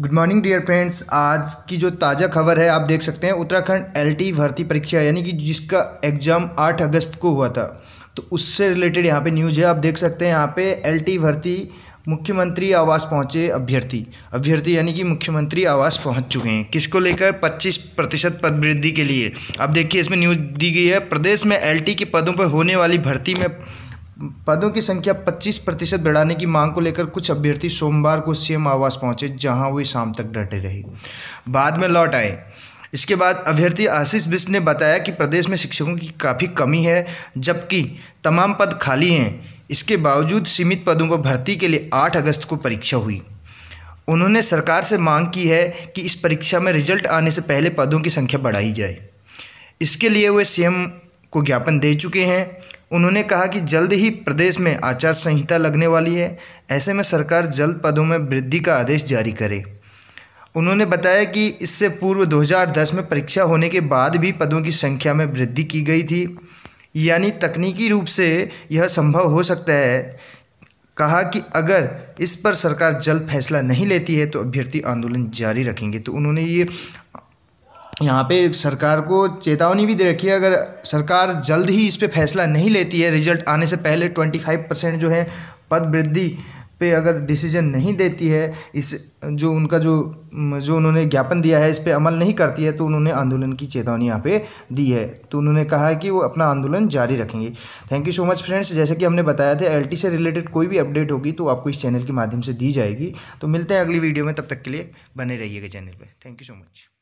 good morning dear friends आज की जो ताज़ा खबर है आप देख सकते हैं उत्तराखंड एलटी e भर्ती परीक्षा यानी कि जिसका एग्ज़ाम 8 अगस्त को हुआ था तो उससे रिलेटेड यहाँ पे न्यूज़ है आप देख सकते हैं यहाँ पे एलटी e भर्ती मुख्यमंत्री आवास पहुँचे अभ्यर्थी अभ्यर्थी यानी कि मुख्यमंत्री आवास पहुँच चुके हैं किसको लेकर पच्चीस प्रतिशत पद वृद्धि के लिए अब देखिए इसमें न्यूज़ दी गई है प्रदेश में एल e के पदों पर होने वाली भर्ती में पदों की संख्या 25 प्रतिशत बढ़ाने की मांग को लेकर कुछ अभ्यर्थी सोमवार को सीएम आवास पहुंचे जहां वे शाम तक डटे रहे बाद में लौट आए इसके बाद अभ्यर्थी आशीष बिस्ट ने बताया कि प्रदेश में शिक्षकों की काफ़ी कमी है जबकि तमाम पद खाली हैं इसके बावजूद सीमित पदों पर भर्ती के लिए आठ अगस्त को परीक्षा हुई उन्होंने सरकार से मांग की है कि इस परीक्षा में रिजल्ट आने से पहले पदों की संख्या बढ़ाई जाए इसके लिए वे सीएम को ज्ञापन दे चुके हैं उन्होंने कहा कि जल्द ही प्रदेश में आचार संहिता लगने वाली है ऐसे में सरकार जल्द पदों में वृद्धि का आदेश जारी करे उन्होंने बताया कि इससे पूर्व 2010 में परीक्षा होने के बाद भी पदों की संख्या में वृद्धि की गई थी यानी तकनीकी रूप से यह संभव हो सकता है कहा कि अगर इस पर सरकार जल्द फैसला नहीं लेती है तो अभ्यर्थी आंदोलन जारी रखेंगे तो उन्होंने ये यहाँ पे सरकार को चेतावनी भी दे रखी है अगर सरकार जल्द ही इस पर फैसला नहीं लेती है रिजल्ट आने से पहले ट्वेंटी फाइव परसेंट जो है पद वृद्धि पे अगर डिसीजन नहीं देती है इस जो उनका जो जो उन्होंने ज्ञापन दिया है इस पर अमल नहीं करती है तो उन्होंने आंदोलन की चेतावनी यहाँ पे दी है तो उन्होंने कहा है कि वो अपना आंदोलन जारी रखेंगे thank you so much friends जैसे कि हमने बताया था एलटी से रिलेटेड कोई भी अपडेट होगी तो आपको इस चैनल के माध्यम से दी जाएगी तो मिलते हैं अगली वीडियो में तब तक के लिए बने रहिएगा चैनल पर थैंक यू सो मच